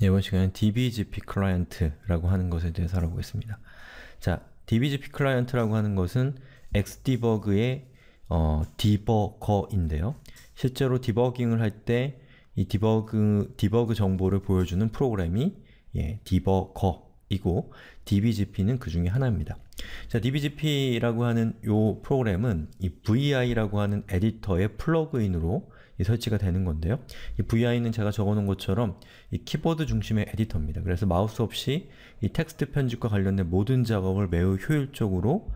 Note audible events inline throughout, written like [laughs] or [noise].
이번 시간은 dbgp 클라이언트라고 하는 것에 대해서 알아보겠습니다. 자, dbgp 클라이언트라고 하는 것은 xdebug의 어, 디버거인데요. 실제로 디버깅을 할 때 이 디버그, 디버그 정보를 보여주는 프로그램이 예, 디버거이고 dbgp는 그 중에 하나입니다. 자, dbgp라고 하는 요 프로그램은 이 vi라고 하는 에디터의 플러그인으로 이 설치가 되는 건데요. 이 VI는 제가 적어놓은 것처럼 이 키보드 중심의 에디터입니다. 그래서 마우스 없이 이 텍스트 편집과 관련된 모든 작업을 매우 효율적으로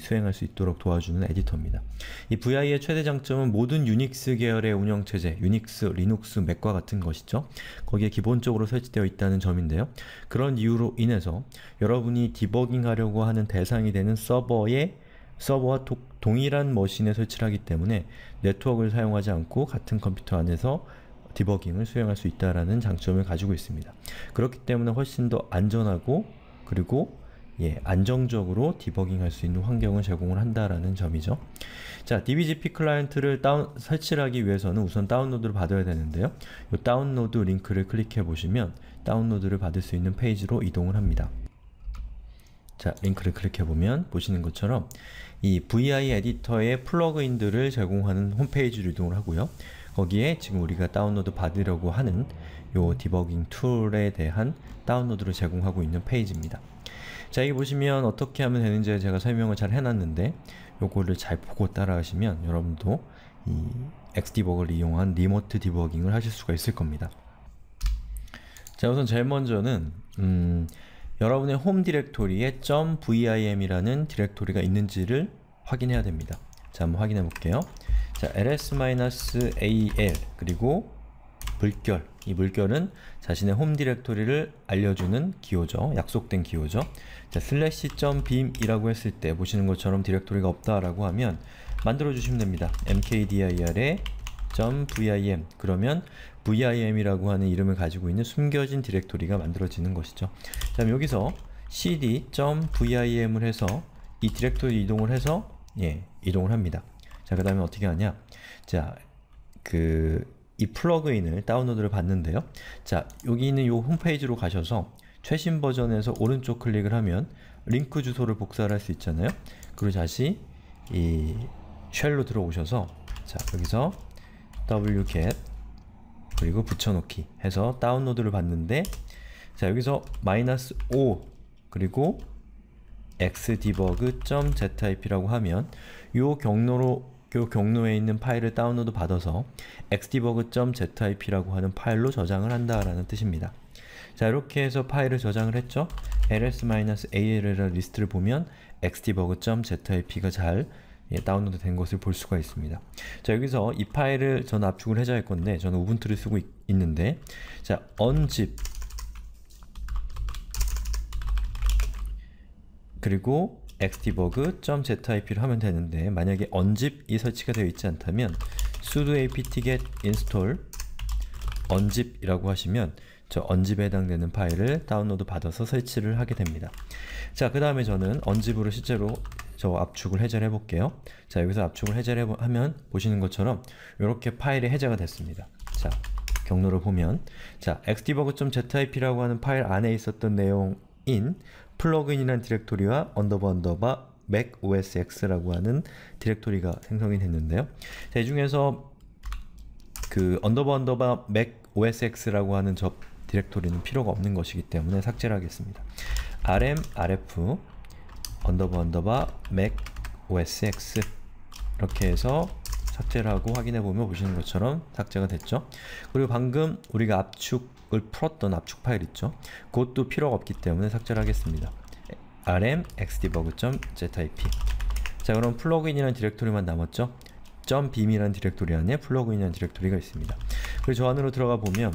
수행할 수 있도록 도와주는 에디터입니다. 이 VI의 최대 장점은 모든 유닉스 계열의 운영체제, 유닉스, 리눅스, 맥과 같은 것이죠. 거기에 기본적으로 설치되어 있다는 점인데요. 그런 이유로 인해서 여러분이 디버깅 하려고 하는 대상이 되는 서버의 서버와 독, 동일한 머신에 설치를 하기 때문에 네트워크를 사용하지 않고 같은 컴퓨터 안에서 디버깅을 수행할 수 있다라는 장점을 가지고 있습니다. 그렇기 때문에 훨씬 더 안전하고 그리고 예, 안정적으로 디버깅할 수 있는 환경을 제공을 한다라는 점이죠. 자, DBGP 클라이언트를 다운, 설치를 하기 위해서는 우선 다운로드를 받아야 되는데요. 이 다운로드 링크를 클릭해 보시면 다운로드를 받을 수 있는 페이지로 이동을 합니다. 자, 링크를 클릭해보면 보시는 것처럼 이 vi 에디터의 플러그인들을 제공하는 홈페이지를 이동을 하고요. 거기에 지금 우리가 다운로드 받으려고 하는 요 디버깅 툴에 대한 다운로드를 제공하고 있는 페이지입니다. 자, 여기 보시면 어떻게 하면 되는지 제가 설명을 잘 해놨는데 요거를 잘 보고 따라하시면 여러분도 이 엑스디버그를 이용한 리모트 디버깅을 하실 수가 있을 겁니다. 자, 우선 제일 먼저는 음, 여러분의 홈 디렉토리에 .vim이라는 디렉토리가 있는지를 확인해야 됩니다. 자, 한번 확인해 볼게요. 자, ls-al 그리고 물결 이 물결은 자신의 홈 디렉토리를 알려주는 기호죠. 약속된 기호죠. 자, 슬래시 점 빔이라고 했을 때 보시는 것처럼 디렉토리가 없다라고 하면 만들어 주시면 됩니다. mkdir에 vim 그러면 vim이라고 하는 이름을 가지고 있는 숨겨진 디렉토리가 만들어지는 것이죠. 자, 여기서 cd.vim을 해서 이 디렉토리 이동을 해서 예, 이동을 합니다. 자, 그 다음에 어떻게 하냐? 자, 그 이 플러그인을 다운로드를 받는데요. 자, 여기 있는 이 홈페이지로 가셔서 최신 버전에서 오른쪽 클릭을 하면 링크 주소를 복사할 를수 있잖아요. 그리고 다시 이 쉘로 들어오셔서 자, 여기서 wget 그리고 붙여넣기 해서 다운로드를 받는데 자 여기서 마이너스 5 그리고 xdebug.zip라고 하면 요 경로로 요 경로에 있는 파일을 다운로드 받아서 xdebug.zip라고 하는 파일로 저장을 한다라는 뜻입니다. 자 이렇게 해서 파일을 저장을 했죠. ls-all 리스트를 보면 xdebug.zip가 잘 예, 다운로드 된 것을 볼 수가 있습니다. 자 여기서 이 파일을 저 압축을 해줘할 건데 저는 우분투를 쓰고 있, 있는데 자 unzip 그리고 xdebug.zip를 하면 되는데 만약에 unzip이 설치가 되어 있지 않다면 sudo apt-get install unzip이라고 하시면 저 언집에 해당되는 파일을 다운로드 받아서 설치를 하게 됩니다. 자, 그 다음에 저는 언집으로 실제로 저 압축을 해제해 를 볼게요. 자, 여기서 압축을 해제해 하면 보시는 것처럼 이렇게 파일이 해제가 됐습니다. 자, 경로를 보면 자, xdebug.zip라고 하는 파일 안에 있었던 내용인 플러그인이라는 디렉토리와 언더바 언더바 mac os x라고 하는 디렉토리가 생성이 됐는데요. 자, 이 중에서 그 언더바 언더바 mac os x라고 하는 저 디렉토리는 필요가 없는 것이기 때문에 삭제를 하겠습니다. rm, rf 언더바 언더바 mac osx 이렇게 해서 삭제를 하고 확인해 보면 보시는 것처럼 삭제가 됐죠. 그리고 방금 우리가 압축을 풀었던 압축 파일 있죠. 그것도 필요가 없기 때문에 삭제를 하겠습니다. rm xdebug.zip 자 그럼 플러그인이라는 디렉토리만 남았죠. .bim이라는 디렉토리 안에 플러그인이라는 디렉토리가 있습니다. 그리고 저 안으로 들어가 보면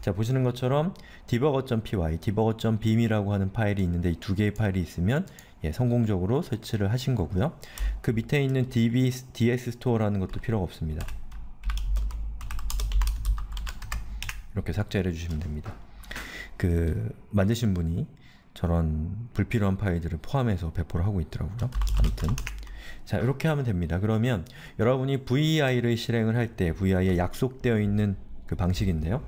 자 보시는 것처럼 d 버거 b g p y d 버거 b g b i m 이라고 하는 파일이 있는데 이 두 개의 파일이 있으면 예, 성공적으로 설치를 하신 거고요. 그 밑에 있는 DB, DX 스토어라는 것도 필요가 없습니다. 이렇게 삭제를 해주시면 됩니다. 그 만드신 분이 저런 불필요한 파일들을 포함해서 배포를 하고 있더라고요. 아무튼 자 이렇게 하면 됩니다. 그러면 여러분이 vi를 실행을 할 때 vi에 약속되어 있는 그 방식인데요.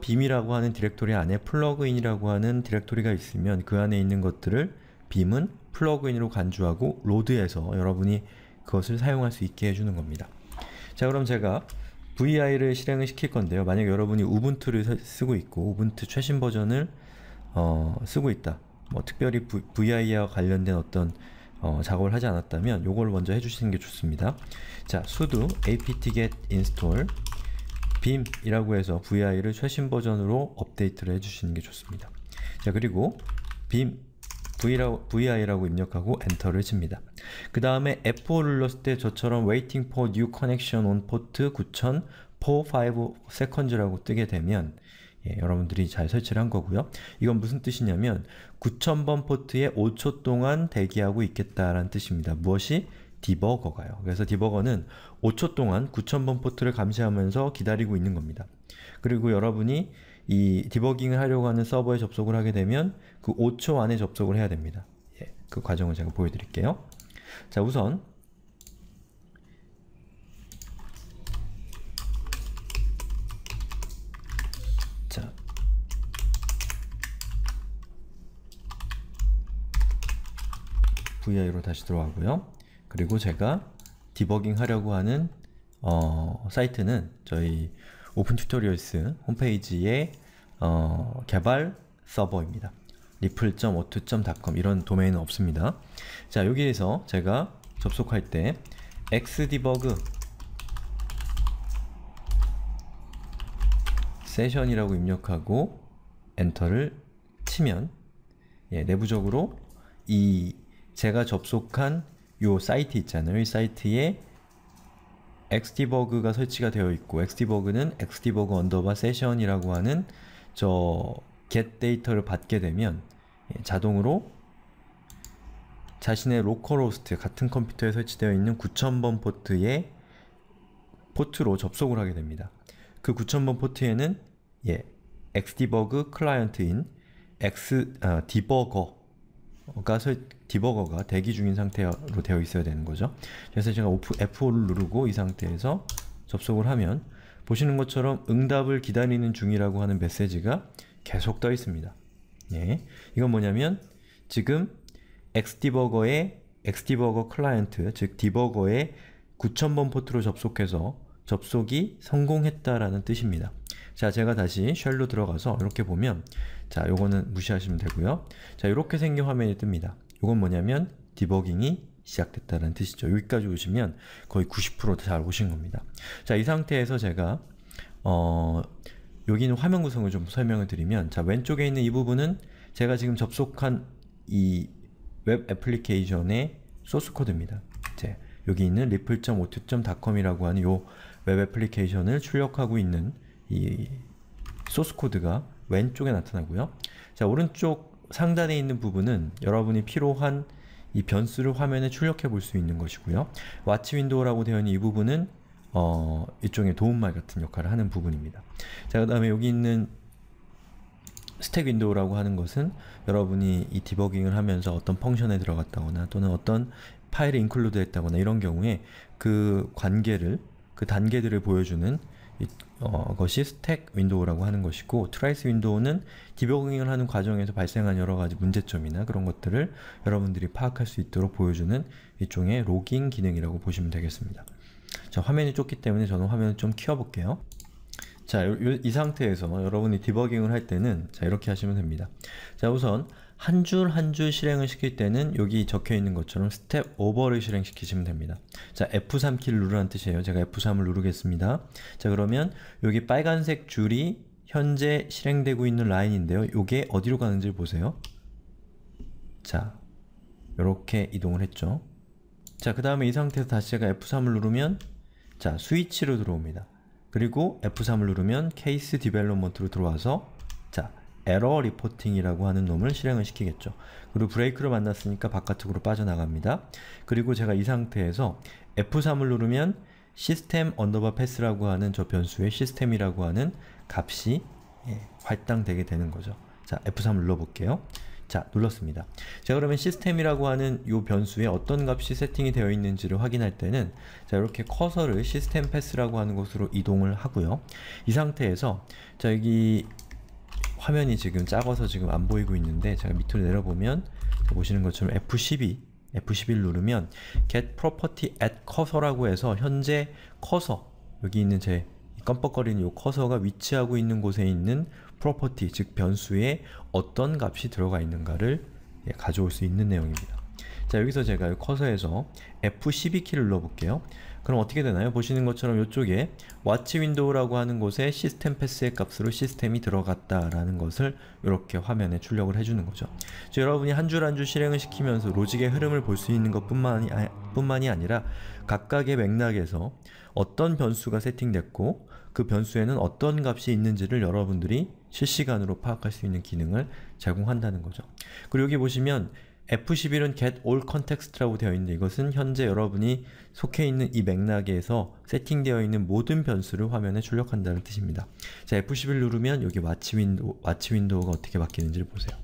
.bm이라고 하는 디렉토리 안에 플러그인이라고 하는 디렉토리가 있으면 그 안에 있는 것들을 빔은 플러그인으로 간주하고 로드에서 여러분이 그것을 사용할 수 있게 해주는 겁니다. 자 그럼 제가 VI를 실행을 시킬 건데요. 만약 여러분이 우분투를 쓰고 있고 우분투 최신 버전을 어, 쓰고 있다. 뭐 특별히 VI와 관련된 어떤 어, 작업을 하지 않았다면 이걸 먼저 해주시는 게 좋습니다. 자, sudo apt-get install bim이라고 해서 VI를 최신 버전으로 업데이트를 해주시는 게 좋습니다. 자, 그리고 bim vi라고 입력하고 엔터를 칩니다. 그 다음에 F4를 눌렀을 때 저처럼 waiting for new connection on port 9000 45 seconds라고 뜨게 되면 예, 여러분들이 잘 설치를 한 거고요. 이건 무슨 뜻이냐면 9000번 포트에 5초 동안 대기하고 있겠다라는 뜻입니다. 무엇이? 디버거가요. 그래서 디버거는 5초 동안 9000번 포트를 감시하면서 기다리고 있는 겁니다. 그리고 여러분이 이 디버깅을 하려고 하는 서버에 접속을 하게 되면 그 5초 안에 접속을 해야 됩니다. 예, 그 과정을 제가 보여드릴게요. 자 우선 자 vi로 다시 들어가고요. 그리고 제가 디버깅 하려고 하는 어, 사이트는 저희 오픈 튜토리얼스 홈페이지의 어, 개발 서버입니다. 리플.오투.com 이런 도메인은 없습니다. 자 여기에서 제가 접속할 때 xdebug 세션이라고 입력하고 엔터를 치면 예, 내부적으로 이 제가 접속한 요 사이트 있잖아요. 이 사이트에 엑스디버그가 설치가 되어 있고 엑스디버그는 엑스디버그 언더바 세션이라고 하는 저 get 데이터를 받게 되면 예, 자동으로 자신의 로컬호스트 같은 컴퓨터에 설치되어 있는 9000번 포트에 포트로 접속을 하게 됩니다. 그 9000번 포트에는 예, xdebug 클라이언트인 xdebugger 아, 가서 디버거가 대기 중인 상태로 되어 있어야 되는 거죠. 그래서 제가 F5를 누르고 이 상태에서 접속을 하면 보시는 것처럼 응답을 기다리는 중이라고 하는 메시지가 계속 떠 있습니다. 네, 이건 뭐냐면 지금 엑스디버거의 엑스디버거 클라이언트, 즉 디버거의 9000번 포트로 접속해서 접속이 성공했다라는 뜻입니다. 자, 제가 다시 쉘로 들어가서 이렇게 보면 자, 요거는 무시하시면 되고요. 자, 이렇게 생긴 화면이 뜹니다. 이건 뭐냐면 디버깅이 시작됐다는 뜻이죠. 여기까지 오시면 거의 90%잘 오신 겁니다. 자, 이 상태에서 제가 어, 여기는 화면 구성을 좀 설명을 드리면 자, 왼쪽에 있는 이 부분은 제가 지금 접속한 이 웹 애플리케이션의 소스 코드입니다. 이제 여기 있는 리플.오투.com이라고 하는 요 웹 애플리케이션을 출력하고 있는 이 소스 코드가 왼쪽에 나타나고요. 자, 오른쪽 상단에 있는 부분은 여러분이 필요한 이 변수를 화면에 출력해 볼 수 있는 것이고요. 와치 윈도우라고 되어 있는 이 부분은 어, 일종의 도움말 같은 역할을 하는 부분입니다. 자, 그 다음에 여기 있는 스택 윈도우라고 하는 것은 여러분이 이 디버깅을 하면서 어떤 펑션에 들어갔다거나 또는 어떤 파일에 인클루드 했다거나 이런 경우에 그 관계를, 그 단계들을 보여주는 어, 것이 스택 윈도우라고 하는 것이고 트라이스 윈도우는 디버깅을 하는 과정에서 발생한 여러 가지 문제점이나 그런 것들을 여러분들이 파악할 수 있도록 보여주는 일종의 로깅 기능이라고 보시면 되겠습니다. 자, 화면이 좁기 때문에 저는 화면을 좀 키워볼게요. 자, 이 상태에서 여러분이 디버깅을 할 때는 자, 이렇게 하시면 됩니다. 자, 우선 한줄한줄 실행을 시킬 때는 여기 적혀 있는 것처럼 스텝 오버를 실행시키시면 됩니다. 자, F3 키를 누르란 뜻이에요. 제가 F3을 누르겠습니다. 자, 그러면 여기 빨간색 줄이 현재 실행되고 있는 라인인데요. 이게 어디로 가는지 보세요. 자, 이렇게 이동을 했죠. 자, 그 다음에 이 상태에서 다시 제가 F3을 누르면 자, 스위치로 들어옵니다. 그리고 F3을 누르면 케이스 디벨롭먼트로 들어와서 자, 에러 리포팅이라고 하는 놈을 실행을 시키겠죠. 그리고 브레이크를 만났으니까 바깥으로 쪽 빠져나갑니다. 그리고 제가 이 상태에서 F3을 누르면 시스템 언더바 패스라고 하는 저 변수의 시스템이라고 하는 값이 예, 할당되게 되는 거죠. 자, F3 을 눌러볼게요. 자, 눌렀습니다. 자, 그러면 시스템이라고 하는 이 변수에 어떤 값이 세팅이 되어 있는지를 확인할 때는 자, 이렇게 커서를 시스템 패스라고 하는 곳으로 이동을 하고요. 이 상태에서 자, 여기 화면이 지금 작아서 지금 안 보이고 있는데 제가 밑으로 내려보면 보시는 것처럼 F12 F11 누르면 get property at cursor라고 해서 현재 커서 여기 있는 제껌뻑거리는이 커서가 위치하고 있는 곳에 있는 property 즉 변수에 어떤 값이 들어가 있는가를 예, 가져올 수 있는 내용입니다. 자 여기서 제가 커서에서 F12키를 눌러볼게요. 그럼 어떻게 되나요? 보시는 것처럼 이쪽에 watch 윈도우라고 하는 곳에 시스템 패스의 값으로 시스템이 들어갔다라는 것을 이렇게 화면에 출력을 해주는 거죠. 여러분이 한 줄 한 줄 실행을 시키면서 로직의 흐름을 볼 수 있는 것 뿐만이, 아, 뿐만이 아니라 각각의 맥락에서 어떤 변수가 세팅됐고 그 변수에는 어떤 값이 있는지를 여러분들이 실시간으로 파악할 수 있는 기능을 제공한다는 거죠. 그리고 여기 보시면 F11은 get all context라고 되어 있는데 이것은 현재 여러분이 속해 있는 이 맥락에서 세팅되어 있는 모든 변수를 화면에 출력한다는 뜻입니다. 자, F11 누르면 여기 와치 윈도우, 와치 윈도우가 어떻게 바뀌는지를 보세요.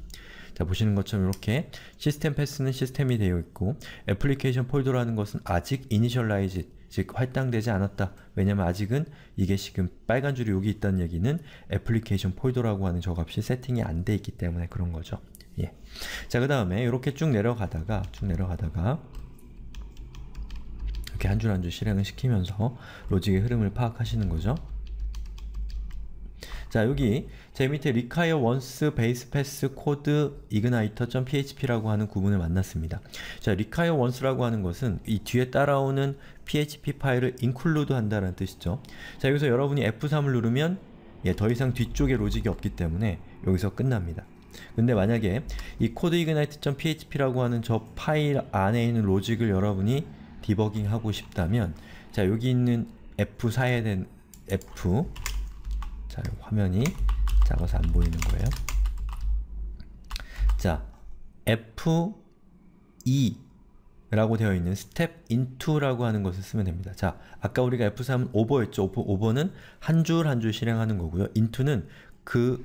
자, 보시는 것처럼 이렇게 시스템 패스는 시스템이 되어 있고 애플리케이션 폴더라는 것은 아직 initialized, 즉 할당되지 않았다. 왜냐면 아직은 이게 지금 빨간 줄이 여기 있다는 얘기는 애플리케이션 폴더라고 하는 저 값이 세팅이 안 돼 있기 때문에 그런 거죠. 예. 자, 그 다음에 이렇게 쭉 내려가다가 쭉 내려가다가 이렇게 한 줄 한 줄 실행을 시키면서 로직의 흐름을 파악하시는 거죠. 자 여기 제 밑에 require once base pass code igniter.php라고 하는 구분을 만났습니다. 자 require once라고 하는 것은 이 뒤에 따라오는 php 파일을 include 한다는 뜻이죠. 자 여기서 여러분이 F3을 누르면 예, 더 이상 뒤쪽에 로직이 없기 때문에 여기서 끝납니다. 근데 만약에 이 codeignite.php라고 하는 저 파일 안에 있는 로직을 여러분이 디버깅 하고 싶다면 자 여기 있는 F4에 된 F 자 화면이 작아서 안 보이는 거예요. 자 F2 e 라고 되어 있는 step into라고 하는 것을 쓰면 됩니다. 자, 아까 우리가 F3은 over였죠. over는 한 줄 한 줄 실행하는 거고요. into는 그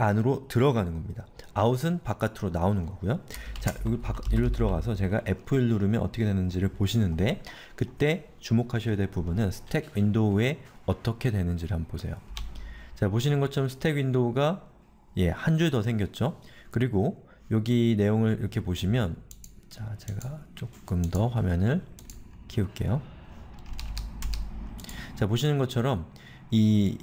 안으로 들어가는 겁니다. 아웃은 바깥으로 나오는 거고요. 자, 여기 바깥으로 들어가서 제가 F1 누르면 어떻게 되는지를 보시는데 그때 주목하셔야 될 부분은 스택 윈도우에 어떻게 되는지를 한번 보세요. 자, 보시는 것처럼 스택 윈도우가 예, 한 줄 더 생겼죠? 그리고 여기 내용을 이렇게 보시면 자, 제가 조금 더 화면을 키울게요. 자, 보시는 것처럼 이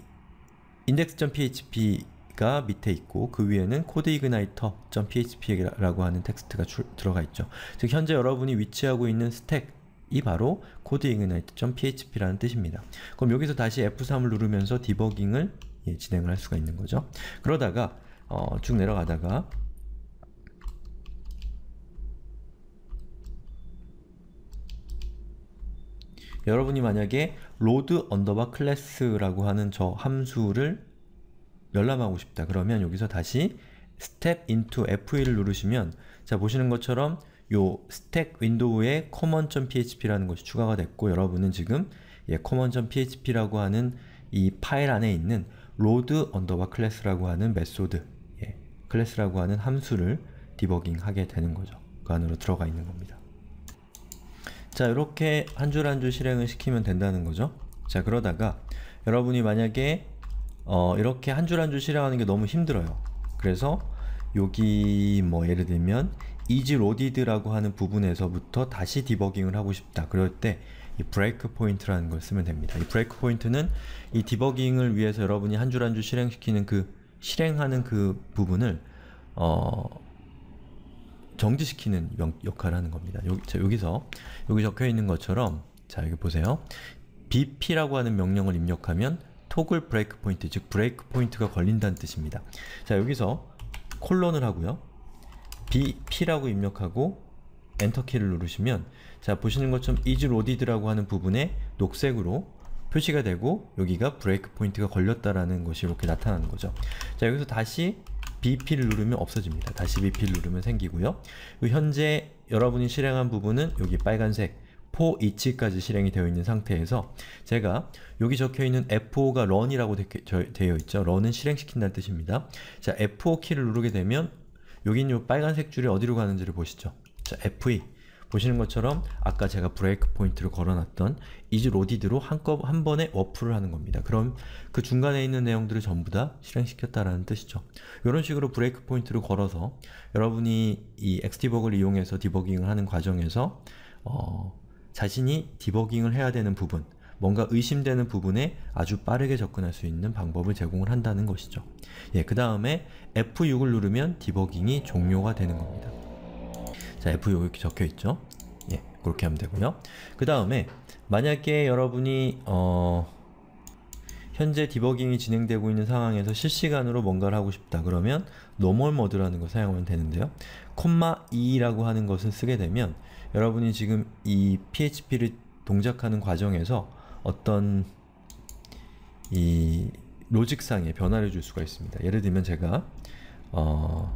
index.php 가 밑에 있고 그 위에는 codeigniter.php라고 하는 텍스트가 주, 들어가 있죠. 즉 현재 여러분이 위치하고 있는 스택이 바로 codeigniter.php라는 뜻입니다. 그럼 여기서 다시 F3을 누르면서 디버깅을 예, 진행을 할 수가 있는 거죠. 그러다가 어, 쭉 내려가다가 여러분이 만약에 load underbar class라고 하는 저 함수를 열람하고 싶다. 그러면 여기서 다시 step into F1을 누르시면 자 보시는 것처럼 요 s t 스택 윈도우에 common.php라는 것이 추가가 됐고 여러분은 지금 예, common.php라고 하는 이 파일 안에 있는 load 언더바 클래스라고 하는 메소드 예, 클래스라고 하는 함수를 디버깅 하게 되는 거죠. 그 안으로 들어가 있는 겁니다. 자 이렇게 한 줄 한 줄 실행을 시키면 된다는 거죠. 자 그러다가 여러분이 만약에 어, 이렇게 한 줄 한 줄 실행하는 게 너무 힘들어요. 그래서 여기 뭐 예를 들면 이지 로디드라고 하는 부분에서부터 다시 디버깅을 하고 싶다. 그럴 때 이 브레이크 포인트라는 걸 쓰면 됩니다. 이 브레이크 포인트는 이 디버깅을 위해서 여러분이 한 줄 한 줄 실행시키는 그 실행하는 그 부분을 어, 정지시키는 역할을 하는 겁니다. 여 자, 여기서 여기 적혀 있는 것처럼 자 여기 보세요. bp라고 하는 명령을 입력하면 토글 브레이크 포인트, 즉 브레이크 포인트가 걸린다는 뜻입니다. 자, 여기서 콜론을 하고요. BP라고 입력하고 엔터키를 누르시면 자, 보시는 것처럼 is loaded라고 하는 부분에 녹색으로 표시가 되고 여기가 브레이크 포인트가 걸렸다라는 것이 이렇게 나타나는 거죠. 자, 여기서 다시 BP를 누르면 없어집니다. 다시 BP를 누르면 생기고요. 현재 여러분이 실행한 부분은 여기 빨간색 F4, 2치까지 실행이 되어 있는 상태에서 제가 여기 적혀있는 F5가 run이라고 되어 있죠. run은 실행시킨다는 뜻입니다. 자, F5 키를 누르게 되면 여기 있는 빨간색 줄이 어디로 가는지를 보시죠. 자, F2 e. 보시는 것처럼 아까 제가 브레이크 포인트를 걸어놨던 이즈 로디드로 한꺼 한 번에 워프를 하는 겁니다. 그럼 그 중간에 있는 내용들을 전부 다 실행시켰다라는 뜻이죠. 이런 식으로 브레이크 포인트를 걸어서 여러분이 이 엑스디버그를 이용해서 디버깅을 하는 과정에서 어, 자신이 디버깅을 해야 되는 부분, 뭔가 의심되는 부분에 아주 빠르게 접근할 수 있는 방법을 제공을 한다는 것이죠. 예, 그 다음에 F6을 누르면 디버깅이 종료가 되는 겁니다. 자, F6 이렇게 적혀 있죠. 예, 그렇게 하면 되고요. 그 다음에 만약에 여러분이 어... 현재 디버깅이 진행되고 있는 상황에서 실시간으로 뭔가를 하고 싶다 그러면 노멀 모드라는 걸 사용하면 되는데요 콤마 2라고 하는 것을 쓰게 되면 여러분이 지금 이 PHP를 동작하는 과정에서 어떤 이 로직상의 변화를 줄 수가 있습니다. 예를 들면 제가 어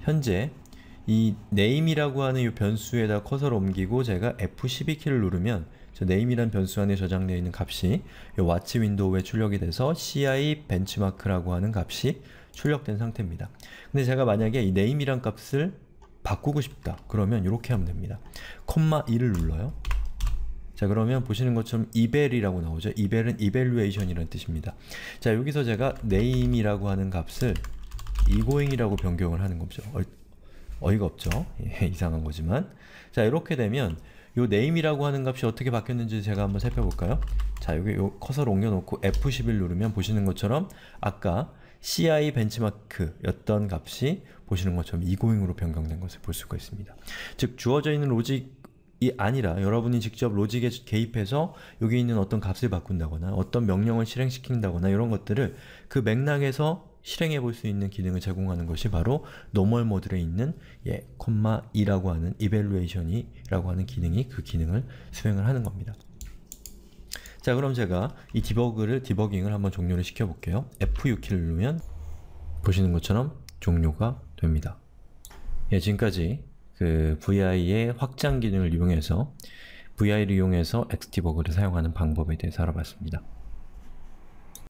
현재 이 name이라고 하는 이 변수에다 커서를 옮기고 제가 F12키를 누르면 저 name이란 변수 안에 저장되어 있는 값이 이 watch 윈도우에 출력이 돼서 ci benchmark라고 하는 값이 출력된 상태입니다. 근데 제가 만약에 이 name이란 값을 바꾸고 싶다. 그러면 이렇게 하면 됩니다. 콤마 1을 눌러요. 자 그러면 보시는 것처럼 이벨이라고 나오죠. 이벨은 evaluation이라는 뜻입니다. 자 여기서 제가 name이라고 하는 값을 이고잉이라고 변경을 하는 거죠. 어, 이가 없죠. 예, [laughs] 이상한 거지만 자 이렇게 되면 이 name이라고 하는 값이 어떻게 바뀌었는지 제가 한번 살펴볼까요? 자 여기 요 커서를 옮겨놓고 F11 누르면 보시는 것처럼 아까 CI 벤치마크였던 값이 보시는 것처럼 이고잉으로 변경된 것을 볼 수가 있습니다. 즉 주어져 있는 로직 이 아니라 여러분이 직접 로직에 개입해서 여기 있는 어떤 값을 바꾼다거나 어떤 명령을 실행시킨다거나 이런 것들을 그 맥락에서 실행해 볼 수 있는 기능을 제공하는 것이 바로 노멀 모드에 있는 예, 콤마 2라고 하는 e v a l u a t i o n 이라고 하는 기능이 그 기능을 수행을 하는 겁니다. 자 그럼 제가 이 디버그를 디버깅을 한번 종료를 시켜볼게요. F6 키를 누르면 보시는 것처럼 종료가 됩니다. 예, 지금까지 그 VI의 확장 기능을 이용해서 VI를 이용해서 엑디버그를 사용하는 방법에 대해서 알아봤습니다.